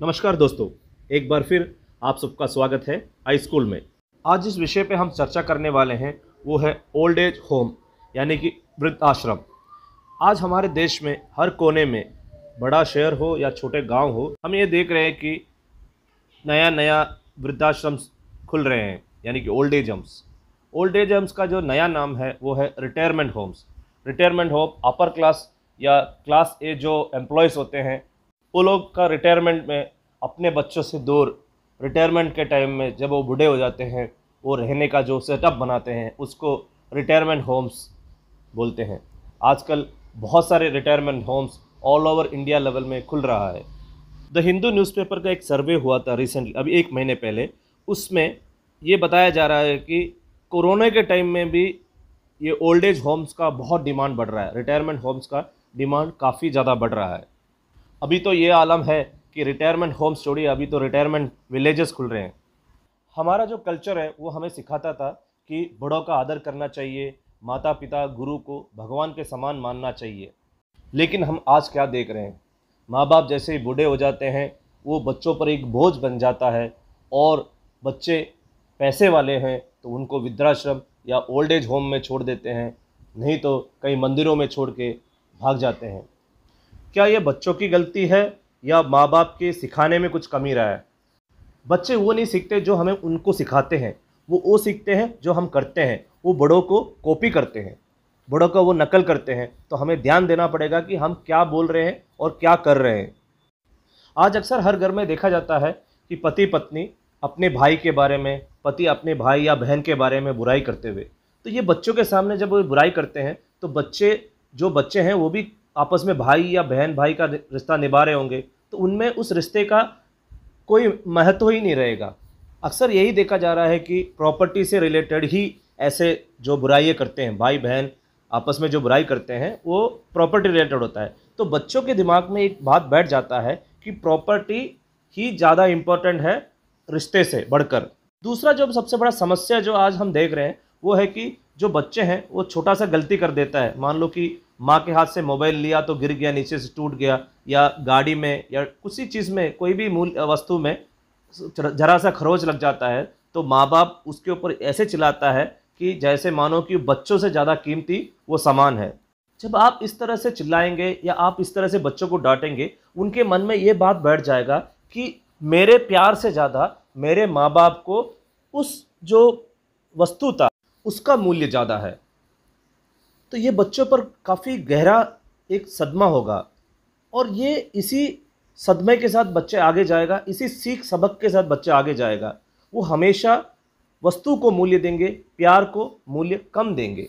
नमस्कार दोस्तों एक बार फिर आप सबका स्वागत है हाई स्कूल में आज जिस विषय पे हम चर्चा करने वाले हैं वो है ओल्ड एज होम यानी कि वृद्ध आश्रम आज हमारे देश में हर कोने में बड़ा शहर हो या छोटे गांव हो हम ये देख रहे हैं कि नया नया वृद्धाश्रम खुल रहे हैं यानी कि old age homes old age homes का जो नया नाम है वो है retirement homes retirement home upper class या क्लास ए जो एम्प्लॉयज़ होते हैं वो लोग का रिटायरमेंट में अपने बच्चों से दूर रिटायरमेंट के टाइम में जब वो बूढ़े हो जाते हैं वो रहने का जो सेटअप बनाते हैं उसको रिटायरमेंट होम्स बोलते हैं आजकल बहुत सारे retirement homes all over India level में खुल रहा है द हिंदू न्यूज़पेपर का एक सर्वे हुआ था रिसेंटली अभी एक महीने पहले उसमें ये बताया जा रहा है कि कोरोना के टाइम में भी ये ओल्ड एज होम्स का बहुत डिमांड बढ़ रहा है रिटायरमेंट होम्स का डिमांड काफ़ी ज़्यादा बढ़ रहा है अभी तो ये आलम है कि रिटायरमेंट होम स्टोरी अभी तो रिटायरमेंट विलेजेस खुल रहे हैं हमारा जो कल्चर है वो हमें सिखाता था कि बड़ों का आदर करना चाहिए माता पिता गुरु को भगवान के समान मानना चाहिए लेकिन हम आज क्या देख रहे हैं माँ बाप जैसे ही बूढ़े हो जाते हैं वो बच्चों पर एक बोझ बन जाता है और बच्चे पैसे वाले हैं तो उनको वृद्धाश्रम या ओल्ड एज होम में छोड़ देते हैं नहीं तो कई मंदिरों में छोड़ के भाग जाते हैं क्या ये बच्चों की गलती है या माँ बाप के सिखाने में कुछ कमी रहा है बच्चे वो नहीं सीखते जो हमें उनको सिखाते हैं वो वो सीखते हैं जो हम करते हैं वो बड़ों को कॉपी करते हैं बड़ों का वो नकल करते हैं तो हमें ध्यान देना पड़ेगा कि हम क्या बोल रहे हैं और क्या कर रहे हैं आज अक्सर हर घर में देखा जाता है कि पति पत्नी अपने भाई के बारे में पति अपने भाई या बहन के बारे में बुराई करते हुए तो ये बच्चों के सामने जब वो बुराई करते हैं तो बच्चे जो बच्चे हैं वो भी आपस में भाई या बहन भाई का रिश्ता निभा रहे होंगे तो उनमें उस रिश्ते का कोई महत्व ही नहीं रहेगा अक्सर यही देखा जा रहा है कि प्रॉपर्टी से रिलेटेड ही ऐसे जो बुराइयाँ करते हैं भाई बहन आपस में जो बुराई करते हैं वो प्रॉपर्टी रिलेटेड होता है तो बच्चों के दिमाग में एक बात बैठ जाता है कि प्रॉपर्टी ही ज़्यादा इम्पोर्टेंट है रिश्ते से बढ़कर दूसरा जो सबसे बड़ा समस्या जो आज हम देख रहे हैं वो है कि जो बच्चे हैं वो छोटा सा गलती कर देता है मान लो कि माँ के हाथ से मोबाइल लिया तो गिर गया नीचे से टूट गया या गाड़ी में या किसी चीज़ में कोई भी मूल वस्तु में जरा सा खरोच लग जाता है तो माँ बाप उसके ऊपर ऐसे चिल्लाता है कि जैसे मानो कि बच्चों से ज़्यादा कीमती वो सामान है जब आप इस तरह से चिल्लाएंगे या आप इस तरह से बच्चों को डांटेंगे उनके मन में ये बात बैठ जाएगा कि मेरे प्यार से ज़्यादा मेरे माँ बाप को उस जो वस्तु था उसका मूल्य ज़्यादा है तो ये बच्चों पर काफ़ी गहरा एक सदमा होगा और ये इसी सदमे के साथ बच्चे आगे जाएगा इसी सीख सबक के साथ बच्चा आगे जाएगा वो हमेशा वस्तु को मूल्य देंगे प्यार को मूल्य कम देंगे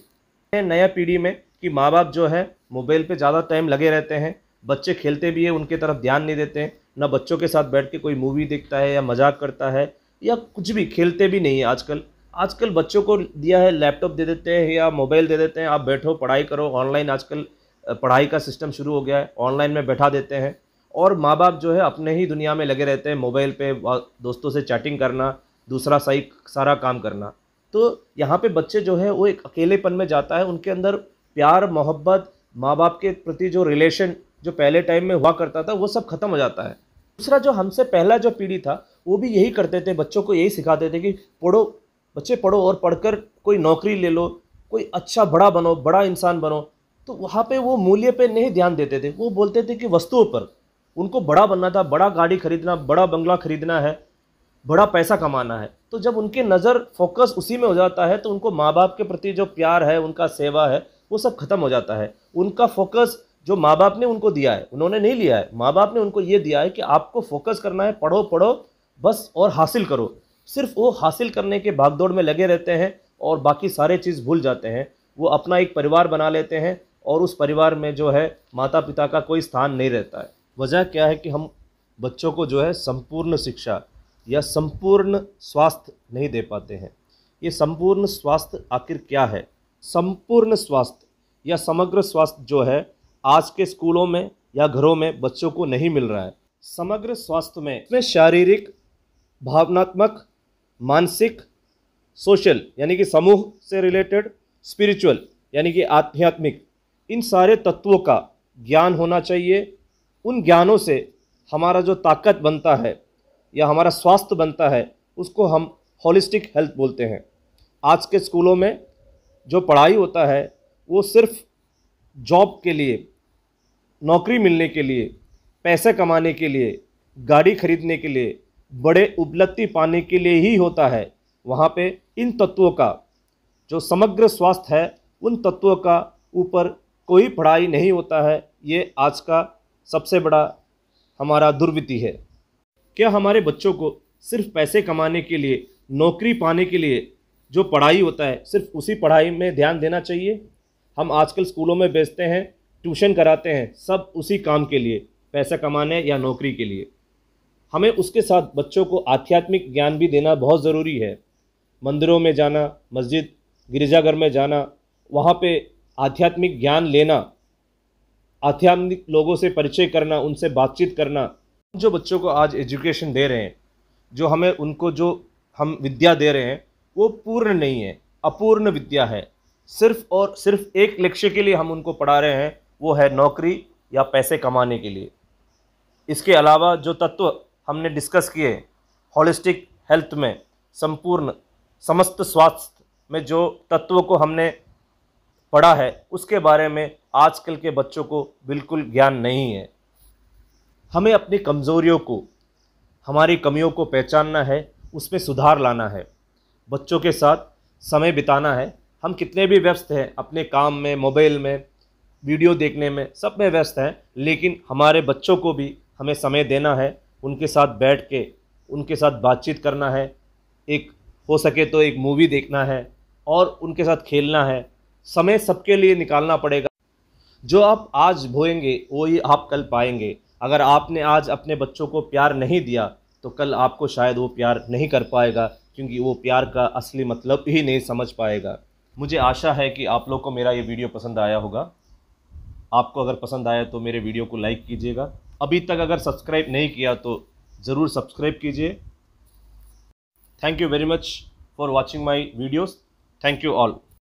नया पीढ़ी में कि माँ बाप जो है मोबाइल पे ज़्यादा टाइम लगे रहते हैं बच्चे खेलते भी हैं उनके तरफ ध्यान नहीं देते हैं ना बच्चों के साथ बैठ के कोई मूवी देखता है या मजाक करता है या कुछ भी खेलते भी नहीं है आजकल आजकल बच्चों को दिया है लैपटॉप दे देते हैं या मोबाइल दे देते हैं आप बैठो पढ़ाई करो ऑनलाइन आजकल पढ़ाई का सिस्टम शुरू हो गया है ऑनलाइन में बैठा देते हैं और माँ बाप जो है अपने ही दुनिया में लगे रहते हैं मोबाइल पे दोस्तों से चैटिंग करना दूसरा सही सारा काम करना तो यहाँ पे बच्चे जो है वो एक अकेलेपन में जाता है उनके अंदर प्यार मोहब्बत माँ बाप के प्रति जो रिलेशन जो पहले टाइम में हुआ करता था वो सब खत्म हो जाता है दूसरा जो हमसे पहला जो पीढ़ी था वो भी यही करते थे बच्चों को यही सिखाते थे कि पढ़ो बच्चे पढ़ो और पढ़कर कोई नौकरी ले लो कोई अच्छा बड़ा बनो बड़ा इंसान बनो तो वहाँ पे वो मूल्य पे नहीं ध्यान देते थे वो बोलते थे कि वस्तुओं पर उनको बड़ा बनना था बड़ा गाड़ी खरीदना बड़ा बंगला खरीदना है बड़ा पैसा कमाना है तो जब उनकी नज़र फोकस उसी में हो जाता है तो उनको माँ बाप के प्रति जो प्यार है उनका सेवा है वो सब खत्म हो जाता है उनका फोकस जो माँ बाप ने उनको दिया है उन्होंने नहीं लिया है माँ बाप ने उनको ये दिया है कि आपको फोकस करना है पढ़ो पढ़ो बस और हासिल करो सिर्फ वो हासिल करने के भागदौड़ में लगे रहते हैं और बाकी सारे चीज़ भूल जाते हैं वो अपना एक परिवार बना लेते हैं और उस परिवार में जो है माता पिता का कोई स्थान नहीं रहता है वजह क्या है कि हम बच्चों को जो है संपूर्ण शिक्षा या संपूर्ण स्वास्थ्य नहीं दे पाते हैं ये संपूर्ण स्वास्थ्य आखिर क्या है संपूर्ण स्वास्थ्य या समग्र स्वास्थ्य जो है आज के स्कूलों में या घरों में बच्चों को नहीं मिल रहा है समग्र स्वास्थ्य में इसमें शारीरिक भावनात्मक मानसिक सोशल यानी कि समूह से रिलेटेड स्पिरिचुअल यानी कि आध्यात्मिक इन सारे तत्वों का ज्ञान होना चाहिए उन ज्ञानों से हमारा जो ताकत बनता है या हमारा स्वास्थ्य बनता है उसको हम होलिस्टिक हेल्थ बोलते हैं आज के स्कूलों में जो पढ़ाई होता है वो सिर्फ जॉब के लिए नौकरी मिलने के लिए पैसे कमाने के लिए गाड़ी खरीदने के लिए बड़े उपलब्धि पाने के लिए ही होता है वहाँ पे इन तत्वों का जो समग्र स्वास्थ्य है उन तत्वों का ऊपर कोई पढ़ाई नहीं होता है ये आज का सबसे बड़ा हमारा दुर्विधि है क्या हमारे बच्चों को सिर्फ पैसे कमाने के लिए नौकरी पाने के लिए जो पढ़ाई होता है सिर्फ उसी पढ़ाई में ध्यान देना चाहिए हम आजकल स्कूलों में बेचते हैं ट्यूशन कराते हैं सब उसी काम के लिए पैसा कमाने या नौकरी के लिए हमें उसके साथ बच्चों को आध्यात्मिक ज्ञान भी देना बहुत ज़रूरी है मंदिरों में जाना मस्जिद गिरजाघर में जाना वहाँ पे आध्यात्मिक ज्ञान लेना आध्यात्मिक लोगों से परिचय करना उनसे बातचीत करना जो बच्चों को आज एजुकेशन दे रहे हैं जो हमें उनको जो हम विद्या दे रहे हैं वो पूर्ण नहीं है अपूर्ण विद्या है सिर्फ और सिर्फ एक लक्ष्य के लिए हम उनको पढ़ा रहे हैं वो है नौकरी या पैसे कमाने के लिए इसके अलावा जो तत्व हमने डिस्कस किए हॉलिस्टिक हेल्थ में संपूर्ण समस्त स्वास्थ्य में जो तत्वों को हमने पढ़ा है उसके बारे में आजकल के बच्चों को बिल्कुल ज्ञान नहीं है हमें अपनी कमज़ोरियों को हमारी कमियों को पहचानना है उसमें सुधार लाना है बच्चों के साथ समय बिताना है हम कितने भी व्यस्त हैं अपने काम में मोबाइल में वीडियो देखने में सब में व्यस्त हैं लेकिन हमारे बच्चों को भी हमें समय देना है उनके साथ बैठ के उनके साथ बातचीत करना है एक हो सके तो एक मूवी देखना है और उनके साथ खेलना है समय सबके लिए निकालना पड़ेगा जो आप आज भोएंगे ही आप कल पाएंगे अगर आपने आज अपने बच्चों को प्यार नहीं दिया तो कल आपको शायद वो प्यार नहीं कर पाएगा क्योंकि वो प्यार का असली मतलब ही नहीं समझ पाएगा मुझे आशा है कि आप लोग को मेरा ये वीडियो पसंद आया होगा आपको अगर पसंद आया तो मेरे वीडियो को लाइक कीजिएगा अभी तक अगर सब्सक्राइब नहीं किया तो ज़रूर सब्सक्राइब कीजिए thank you very much for watching my videos thank you all